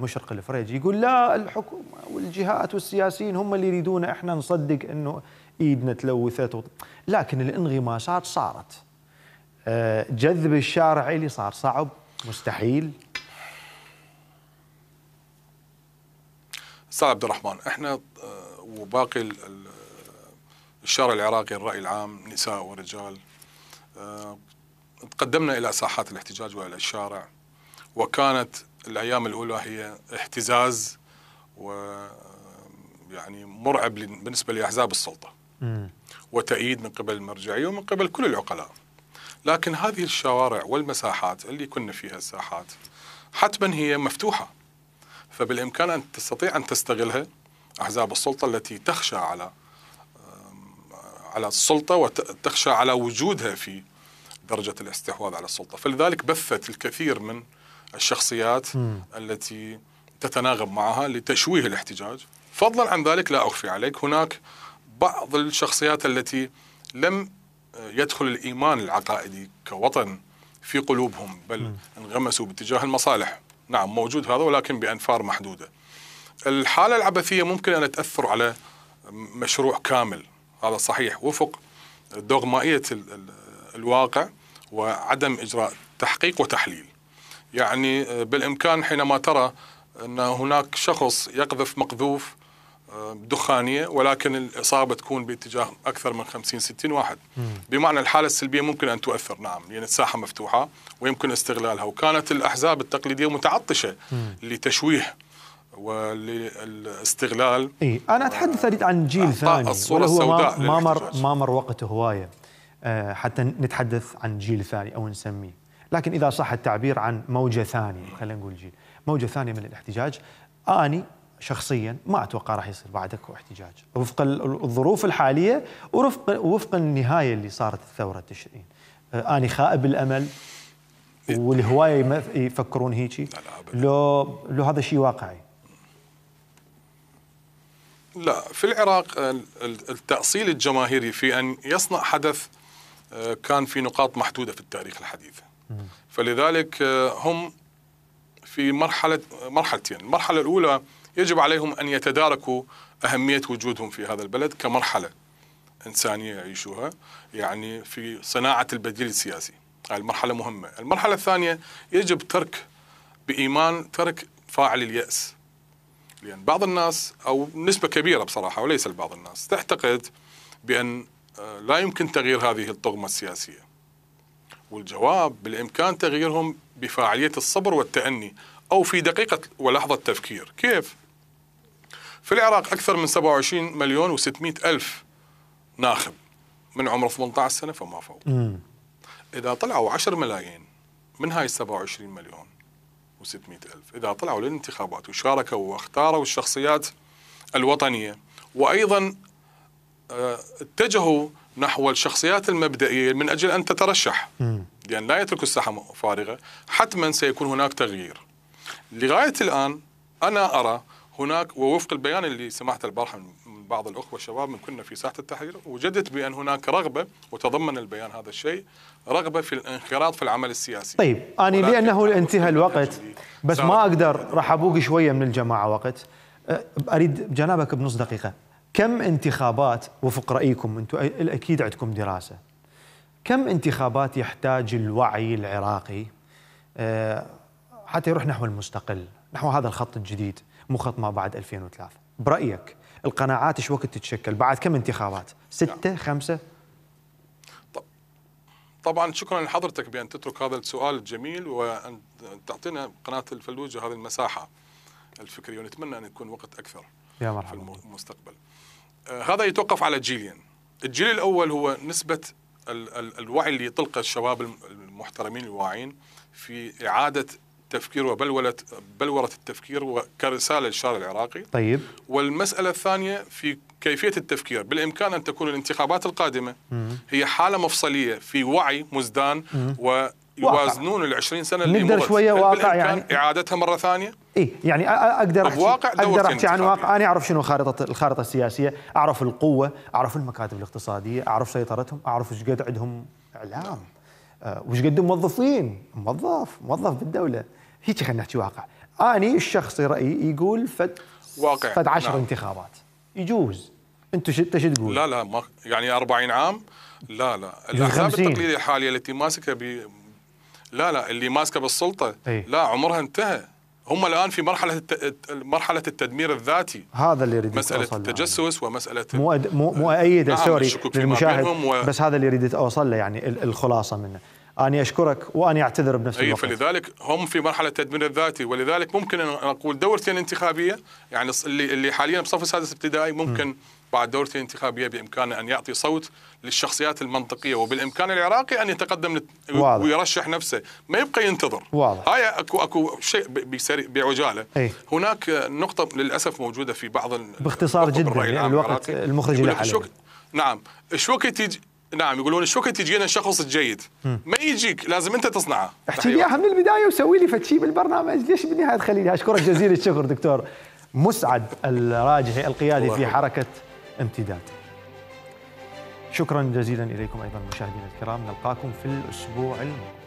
مشرق الفريجي يقول لا الحكومه والجهات والسياسيين هم اللي يريدون احنا نصدق انه ايدنا تلوثت لكن الانغماسات صارت جذب الشارع إلي صار صعب مستحيل استاذ عبد الرحمن احنا آه، وباقي الشارع العراقي الراي العام نساء ورجال آه، تقدمنا الى ساحات الاحتجاج والى الشارع وكانت الايام الاولى هي اهتزاز و آه، يعني مرعب بالنسبه لاحزاب السلطه وتأييد من قبل المرجعيه ومن قبل كل العقلاء لكن هذه الشوارع والمساحات اللي كنا فيها الساحات حتما هي مفتوحه فبالامكان ان تستطيع ان تستغلها احزاب السلطه التي تخشى على على السلطه وتخشى على وجودها في درجه الاستحواذ على السلطه، فلذلك بثت الكثير من الشخصيات م. التي تتناغم معها لتشويه الاحتجاج، فضلا عن ذلك لا اخفي عليك هناك بعض الشخصيات التي لم يدخل الايمان العقائدي كوطن في قلوبهم بل انغمسوا باتجاه المصالح نعم موجود هذا ولكن بانفار محدوده الحاله العبثيه ممكن ان تاثر على مشروع كامل هذا صحيح وفق دوغمائيه الواقع وعدم اجراء تحقيق وتحليل يعني آه، بالامكان حينما ترى ان هناك شخص يقذف مقذوف دخانيه ولكن الاصابه تكون باتجاه اكثر من 50 60 واحد بمعنى الحاله السلبيه ممكن ان تؤثر نعم لان الساحه مفتوحه ويمكن استغلالها وكانت الاحزاب التقليديه متعطشه لتشويه والاستغلال إيه؟ انا اتحدث اريد عن جيل ثاني الصورة ولا هو ما مر ما مر وقت هوايه آه، حتى نتحدث عن جيل ثاني او نسميه لكن اذا صح التعبير عن موجه ثانيه خلينا نقول جيل موجه ثانيه من الاحتجاج اني شخصيا ما اتوقع راح يصير بعد اكو احتجاج وفق الظروف الحاليه ورفق وفق النهايه اللي صارت الثوره تشرين آه، اني خائب الامل والهوايه يفكرون هيجي لو لو هذا شيء واقعي لا في العراق التأصيل الجماهيري في أن يصنع حدث آه، كان في نقاط محدودة في التاريخ الحديث فلذلك آه، هم في مرحلة مرحلتين المرحلة الأولى يجب عليهم أن يتداركوا أهمية وجودهم في هذا البلد كمرحلة إنسانية يعيشوها يعني في صناعة البديل السياسي هذه المرحلة مهمة المرحلة الثانية يجب ترك بإيمان ترك فاعل اليأس لأن يعني بعض الناس أو نسبة كبيرة بصراحة وليس البعض الناس تعتقد بأن آه، لا يمكن تغيير هذه الطغمة السياسية والجواب بالإمكان تغييرهم بفاعلية الصبر والتأني أو في دقيقة ولحظة تفكير كيف؟ في العراق أكثر من 27 مليون و600 ألف ناخب من عمر 18 سنة فما فوق إذا طلعوا 10 ملايين من هاي 27 مليون و600 ألف إذا طلعوا للانتخابات وشاركوا واختاروا الشخصيات الوطنية وأيضا آه، اتجهوا نحو الشخصيات المبدئية من أجل أن تترشح مم. لأن لا يترك الساحة فارغة حتما سيكون هناك تغيير لغاية الآن أنا أرى هناك ووفق البيان اللي سمعته البارحه من بعض الاخوه الشباب من كنا في ساحه التحرير وجدت بان هناك رغبه وتضمن البيان هذا الشيء رغبه في الانخراط في العمل السياسي. طيب انا لانه انتهى الوقت بس ما اقدر راح ابوق شويه من الجماعه وقت أه، اريد جنابك بنص دقيقه كم انتخابات وفق رايكم انتم اكيد عندكم دراسه كم انتخابات يحتاج الوعي العراقي أه، حتى يروح نحو المستقل نحو هذا الخط الجديد مخط ما بعد 2003 برايك القناعات ايش وقت تتشكل بعد كم انتخابات ستة خمسة طبعا شكرا لحضرتك بان تترك هذا السؤال الجميل وان تعطينا قناه الفلوجه هذه المساحه الفكريه ونتمنى ان يكون وقت اكثر يا مرحبا في المستقبل. آه هذا يتوقف على جيلين. الجيل الاول هو نسبه ال ال الوعي اللي يطلقه الشباب المحترمين الواعين في اعاده التفكير وبلورة بلورة التفكير كرسالة للشارع العراقي طيب والمسألة الثانية في كيفية التفكير بالإمكان أن تكون الانتخابات القادمة هي حالة مفصلية في وعي مزدان و يوازنون ال 20 سنه اللي نقدر شويه واقع يعني اعادتها مره ثانيه؟ اي يعني اقدر أه، احكي اقدر احكي عن واقع انا اعرف شنو خارطه الخارطه السياسيه، اعرف القوه، اعرف المكاتب الاقتصاديه، اعرف سيطرتهم، اعرف ايش قد عندهم اعلام، أه، وايش قد موظفين، موظف موظف بالدوله، هيك خلينا نحكي واقع اني الشخصي رايي يقول فد واقع فد 10 نعم. انتخابات يجوز انت انت شو تقول؟ لا لا ما يعني 40 عام لا لا يعني الاحزاب التقليديه الحاليه التي ماسكه ب لا لا اللي ماسكه بالسلطه ايه؟ لا عمرها انتهى هم الان في مرحله الت... مرحله التدمير الذاتي هذا اللي يريد مساله التجسس يعني. ومساله مو مو آه، سوري نعم، للمشاهد و... بس هذا اللي يريد اوصل له يعني الخلاصه منه أن يشكرك وأن يعتذر بنفس الوقت فلذلك هم في مرحلة التدمير الذاتي ولذلك ممكن أن أقول دورتين انتخابية يعني اللي, اللي حاليا بصف السادس ابتدائي ممكن م. بعد دورته انتخابيه بامكانه ان يعطي صوت للشخصيات المنطقيه وبالامكان العراقي ان يتقدم واضح. ويرشح نفسه ما يبقى ينتظر واضح. هاي اكو اكو شيء بسري... بعجاله أي. هناك نقطه للاسف موجوده في بعض باختصار جدا يعني الوقت المخرج اللي نعم شو وقت نعم يقولون الشوكه تجينا الشخص الجيد ما يجيك لازم انت تصنعه احكي لي اياها من البدايه وسوي لي فتشي بالبرنامج ليش بالنهايه تخليني اشكرك جزيل الشكر دكتور مسعد الراجحي القيادي في حركه امتداد شكرا جزيلا اليكم ايضا مشاهدينا الكرام نلقاكم في الاسبوع المقبل